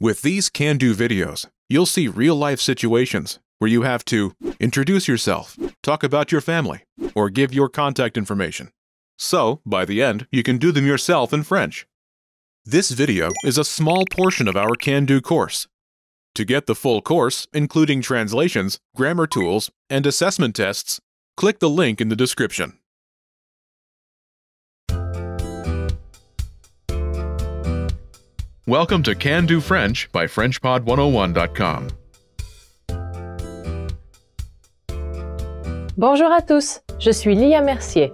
With these can-do videos, you'll see real-life situations where you have to introduce yourself, talk about your family, or give your contact information. So, by the end, you can do them yourself in French. This video is a small portion of our can-do course. To get the full course, including translations, grammar tools, and assessment tests, click the link in the description. Welcome to Can Do French by FrenchPod101.com. Bonjour à tous, je suis Lia Mercier.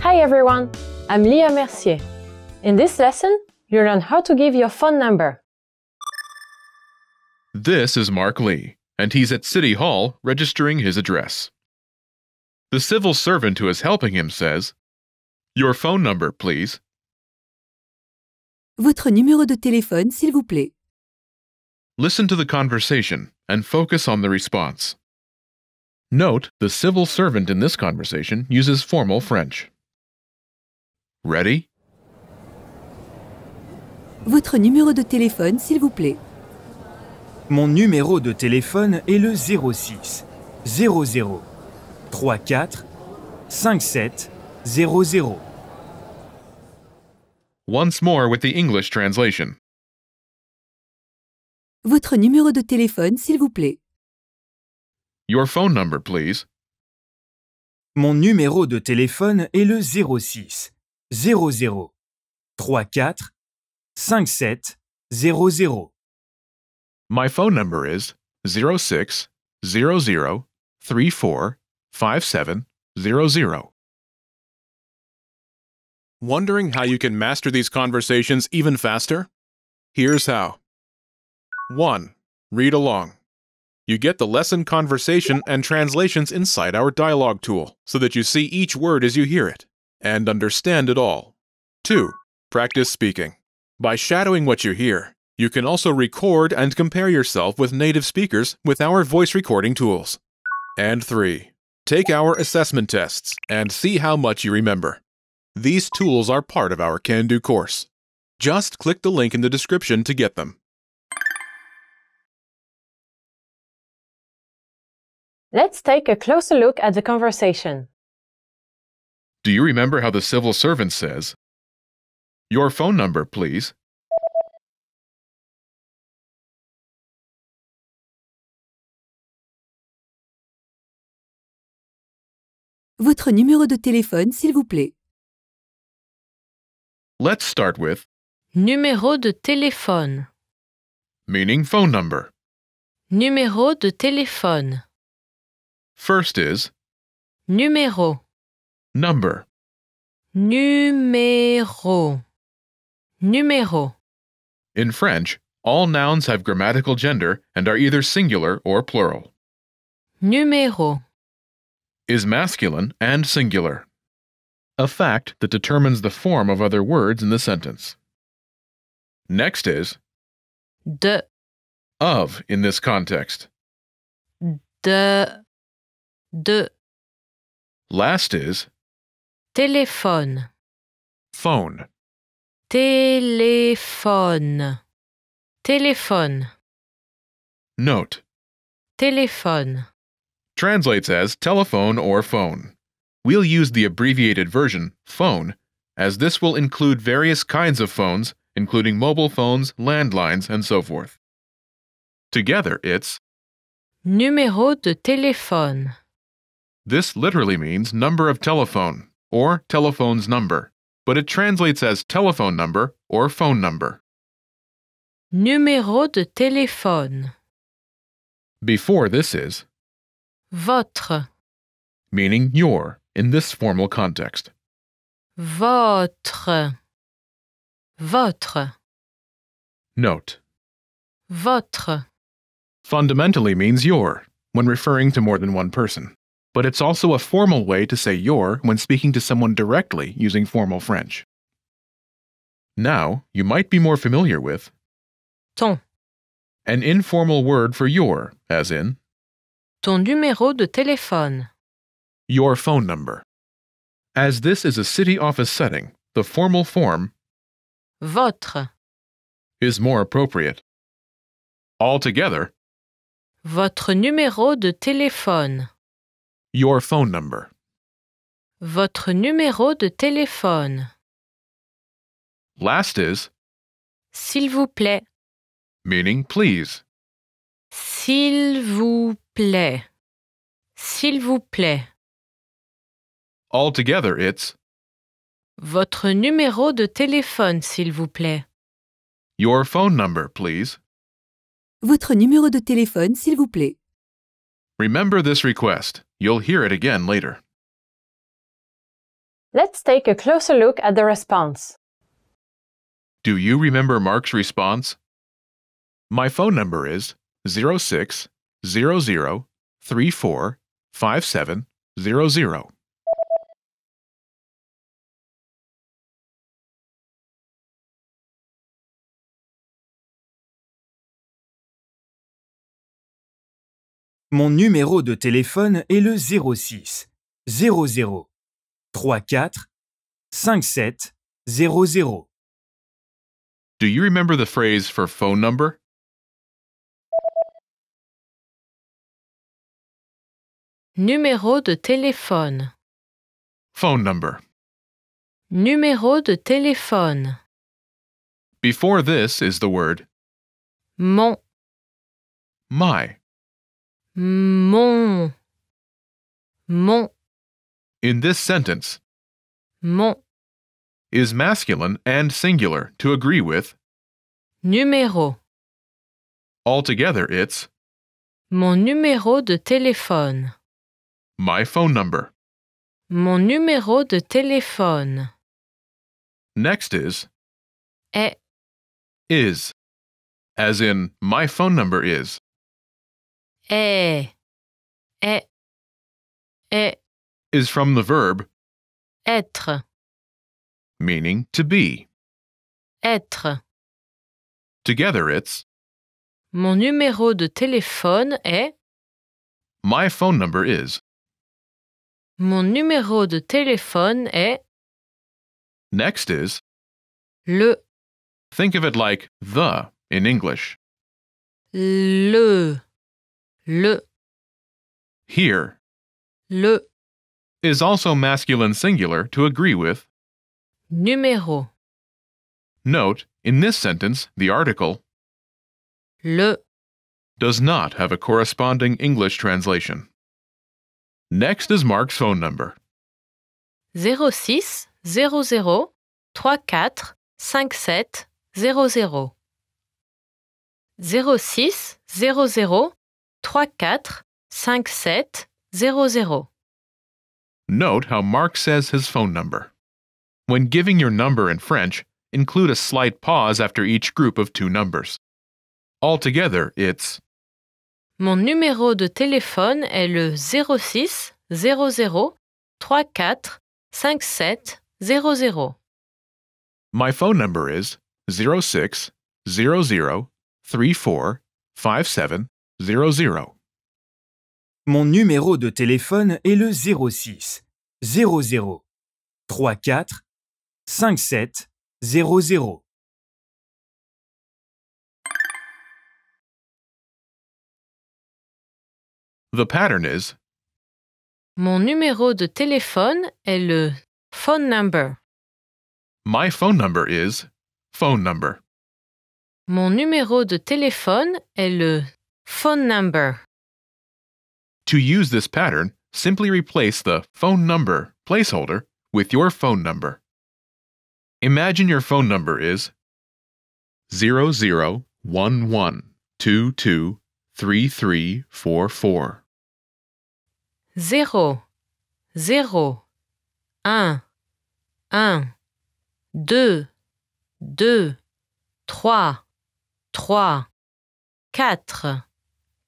Hi everyone, I'm Lia Mercier. In this lesson, you learn how to give your phone number. This is Mark Lee, and he's at City Hall registering his address. The civil servant who is helping him says, Your phone number, please. Votre numéro de téléphone, s'il vous plaît. Listen to the conversation and focus on the response. Note the civil servant in this conversation uses formal French. Ready? Votre numéro de téléphone, s'il vous plaît. Mon numéro de téléphone est le 06 00 34 57 00. Once more with the English translation. Votre numéro de téléphone, s'il vous plaît. Your phone number, please. Mon numéro de téléphone est le 06 00 34 57 00. My phone number is 06 00 34 57 00. Wondering how you can master these conversations even faster? Here's how. 1. Read along. You get the lesson conversation and translations inside our dialogue tool, so that you see each word as you hear it, and understand it all. 2. Practice speaking. By shadowing what you hear, you can also record and compare yourself with native speakers with our voice recording tools. And 3. Take our assessment tests and see how much you remember. These tools are part of our Can Do course. Just click the link in the description to get them. Let's take a closer look at the conversation. Do you remember how the civil servant says, Your phone number, please? Votre numéro de téléphone, s'il vous plaît. Let's start with Numéro de téléphone. Meaning phone number. Numéro de téléphone. First is Numéro. Number. Numéro. Numéro. In French, all nouns have grammatical gender and are either singular or plural. Numéro. Is masculine and singular a fact that determines the form of other words in the sentence. Next is de of in this context. De de Last is téléphone. Phone. Téléphone. Téléphone. Note. Téléphone. Translates as telephone or phone. We'll use the abbreviated version, phone, as this will include various kinds of phones, including mobile phones, landlines, and so forth. Together, it's Numéro de téléphone. This literally means number of telephone or telephone's number, but it translates as telephone number or phone number. Numéro de téléphone. Before this is votre, meaning your in this formal context. Votre. Votre. Note. Votre. Fundamentally means your when referring to more than one person, but it's also a formal way to say your when speaking to someone directly using formal French. Now, you might be more familiar with ton, an informal word for your, as in ton numéro de téléphone your phone number. As this is a city office setting, the formal form votre is more appropriate. Altogether, votre numéro de téléphone. Your phone number. Votre numéro de téléphone. Last is S'il vous plaît. Meaning please. S'il vous plaît. S'il vous plaît. Altogether, it's Votre numéro de téléphone, s'il vous plaît. your phone number, please. Votre numéro de téléphone, s'il vous plaît. Remember this request. You'll hear it again later. Let's take a closer look at the response. Do you remember Mark's response? My phone number is 06 34 57 00. Mon numéro de téléphone est le 06 00 34 57 00. Do you remember the phrase for phone number? Numéro de téléphone. Phone number. Numéro de téléphone. Before this is the word Mon. my. Mon. Mon. In this sentence, mon is masculine and singular to agree with numéro. Altogether, it's mon numéro de téléphone. My phone number. Mon numéro de téléphone. Next is est. Eh. Is. As in, my phone number is eh, eh, eh, is from the verb être, meaning to be. Être. Together it's Mon numéro de téléphone est My phone number is. Mon numéro de téléphone est Next is le. Think of it like the in English. Le le. Here. Le is also masculine singular to agree with numéro. Note, in this sentence, the article le does not have a corresponding English translation. Next is Mark's phone number. 06 34 57 00 06 00 34 57 Note how Mark says his phone number. When giving your number in French, include a slight pause after each group of two numbers. Altogether, it's Mon numéro de téléphone est le 06 00 34 57 00. My phone number is 06 00 34 57 00. Mon numéro de téléphone est le 06 00 34 57 00. The pattern is Mon numéro de téléphone est le phone number. My phone number is phone number. Mon numéro de téléphone est le Phone number. To use this pattern, simply replace the phone number placeholder with your phone number. Imagine your phone number is 0011223344. 0 0 1 1 2 2 3 3 4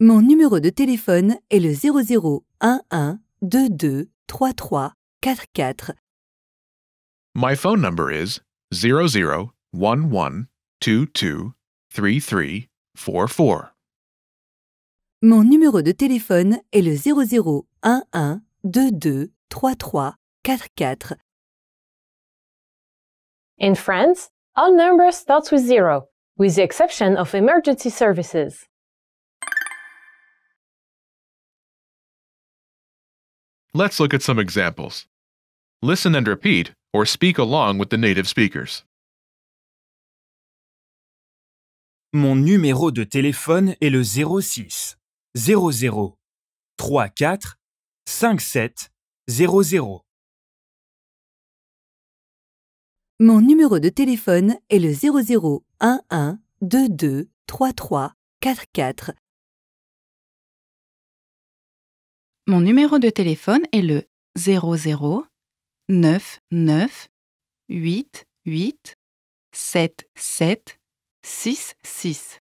Mon numéro de téléphone est le 00 11 22 33 44. My phone number is 22 33 44. Mon numéro de téléphone est le 11 22 33 44. In France, all numbers start with zero, with the exception of emergency services. Let's look at some examples. Listen and repeat, or speak along with the native speakers. Mon numéro de téléphone est le 06 00 34 57 00. Mon numéro de téléphone est le 00 11 22 33 44 Mon numéro de téléphone est le 00 9 9 8 8 7 7 6 6.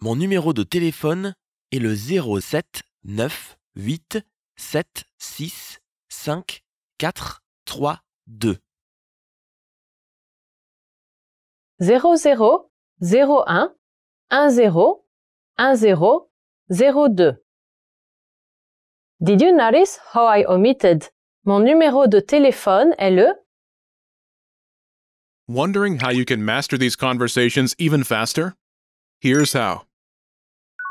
Mon numéro de téléphone est le 07 9 8 7 6 5 4 3 2. 00 01 10 10 02. Did you notice how I omitted? Mon numéro de téléphone est le. Wondering how you can master these conversations even faster? Here's how.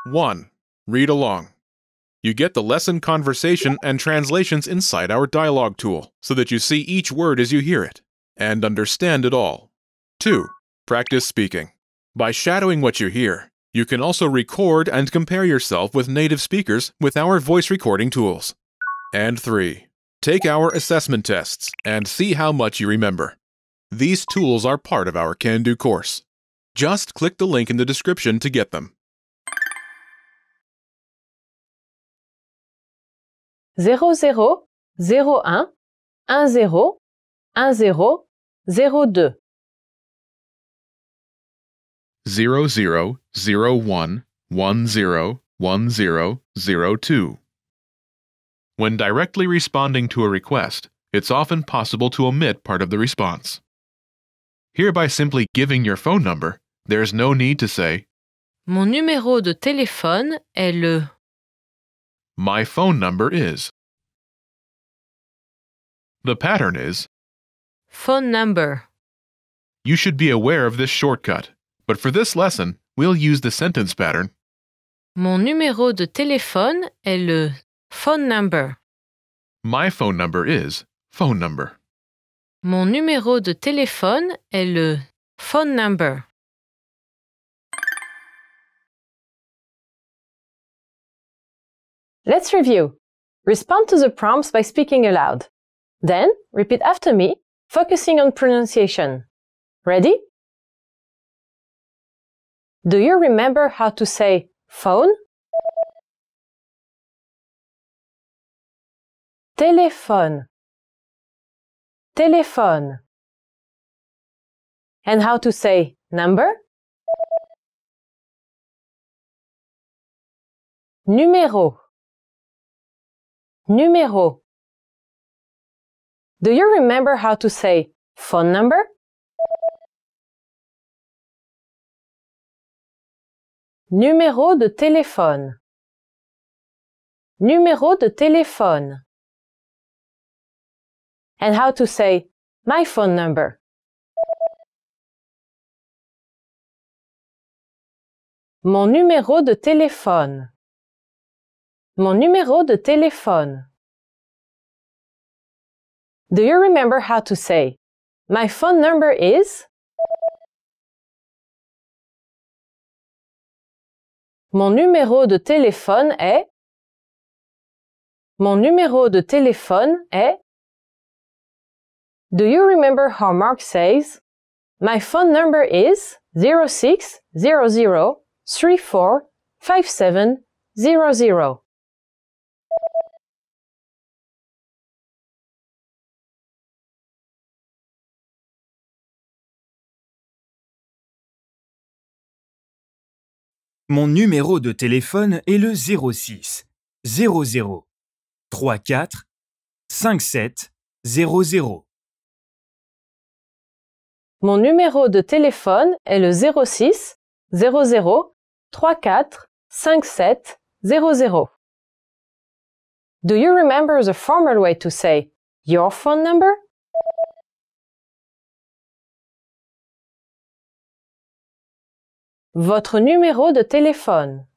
1. Read along. You get the lesson conversation and translations inside our dialogue tool so that you see each word as you hear it and understand it all. 2. Practice speaking. By shadowing what you hear, you can also record and compare yourself with native speakers with our voice recording tools. And 3. Take our assessment tests and see how much you remember. These tools are part of our Can Do course. Just click the link in the description to get them. zéro zéro zéro zero zero zero one one zero one zero zero two. When directly responding to a request, it's often possible to omit part of the response. Here, by simply giving your phone number, there's no need to say, Mon numéro de téléphone est le. My phone number is. The pattern is. Phone number. You should be aware of this shortcut but for this lesson, we'll use the sentence pattern. Mon numéro de téléphone est le phone number. My phone number is phone number. Mon numéro de téléphone est le phone number. Let's review. Respond to the prompts by speaking aloud. Then, repeat after me, focusing on pronunciation. Ready? Do you remember how to say phone? Téléphone. Téléphone. And how to say number? Numéro. Numéro. Do you remember how to say phone number? Numéro de téléphone. Numéro de téléphone. And how to say my phone number. Mon numéro de téléphone. Mon numéro de téléphone. Do you remember how to say my phone number is? Mon numéro de téléphone est Mon numéro de téléphone est Do you remember how Mark says My phone number is 0600 34 00. Mon numéro de téléphone est le 06 00 34 57 00. Mon numéro de téléphone est le 06 00 34 57 00. Do you remember the formal way to say your phone number? Votre numéro de téléphone.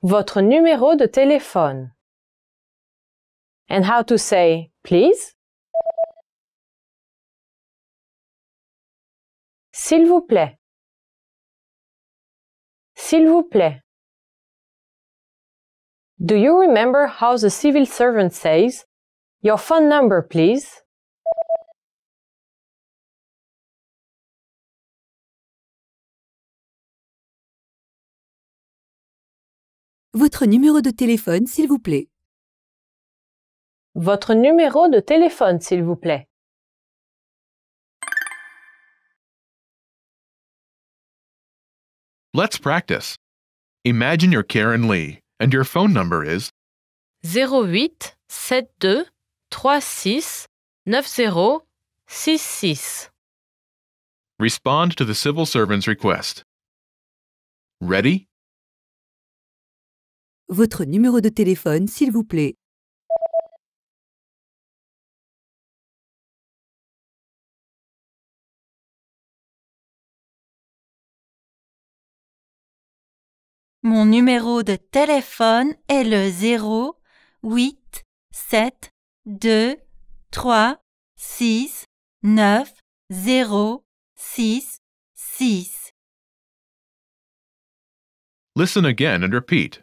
Votre numéro de téléphone. And how to say please? S'il vous plaît. S'il vous plaît. Do you remember how the civil servant says, Your phone number, please? Votre numéro de téléphone, s'il vous plaît. Votre numéro de téléphone, s'il vous plaît. Let's practice. Imagine you're Karen Lee and your phone number is 08 72 36 90 66. Respond to the civil servant's request. Ready? votre numéro de téléphone, s'il vous plaît. Mon numéro de téléphone est le 0 8 7 2 3 6 9 0 6 6. Listen again and repeat.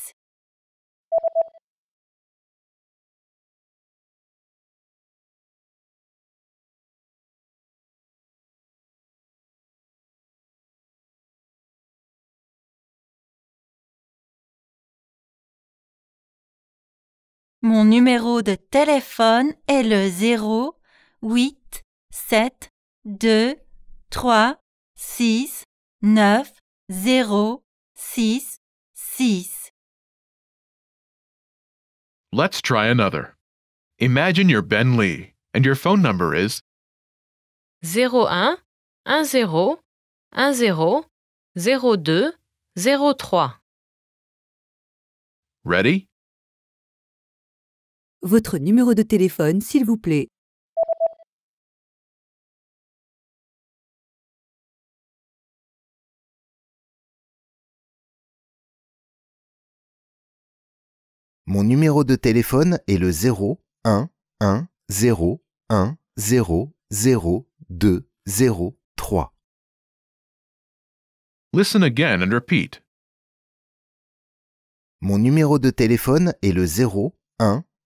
Mon numéro de téléphone est le 0 8 7 2 3 6 9 0 6 6. Let's try another. Imagine you're Ben Lee and your phone number is 01 10 10 02 03. Ready? Votre numéro de téléphone, s'il vous plaît. Mon numéro de téléphone est le 0 1 1 0 1 0 0 2 0 3. Listen again and repeat. Mon numéro de téléphone est le 0 1 1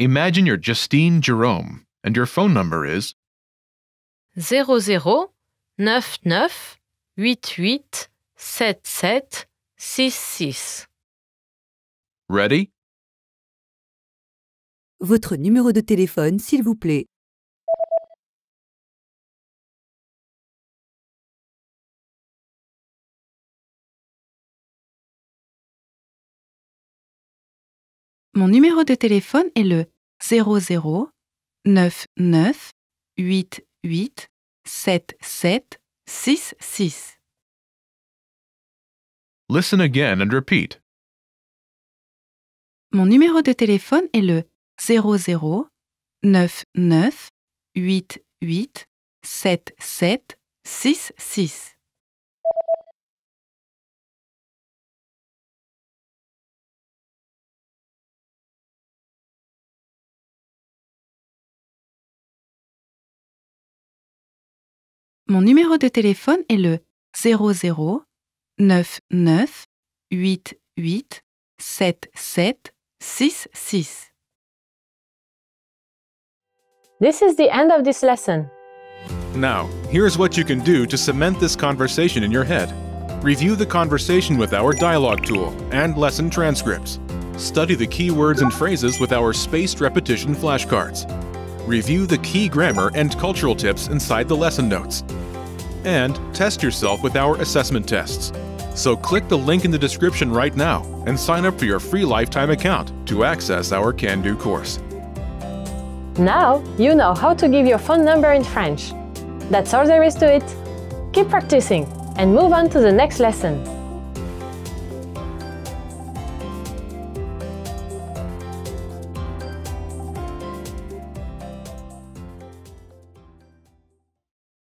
Imagine you're Justine Jerome and your phone number is 00 Ready? Votre numéro de téléphone, s'il vous plaît. Mon numéro de téléphone est le 00 99 88 77 66. Listen again and repeat. Mon numéro de téléphone est le 00 99 88 77 66. Mon numéro de téléphone est le 00 99 88 77 66. This is the end of this lesson. Now, here's what you can do to cement this conversation in your head. Review the conversation with our dialogue tool and lesson transcripts. Study the key words and phrases with our spaced repetition flashcards. Review the key grammar and cultural tips inside the lesson notes and test yourself with our assessment tests. So click the link in the description right now and sign up for your free lifetime account to access our Can Do course. Now you know how to give your phone number in French. That's all there is to it. Keep practicing and move on to the next lesson.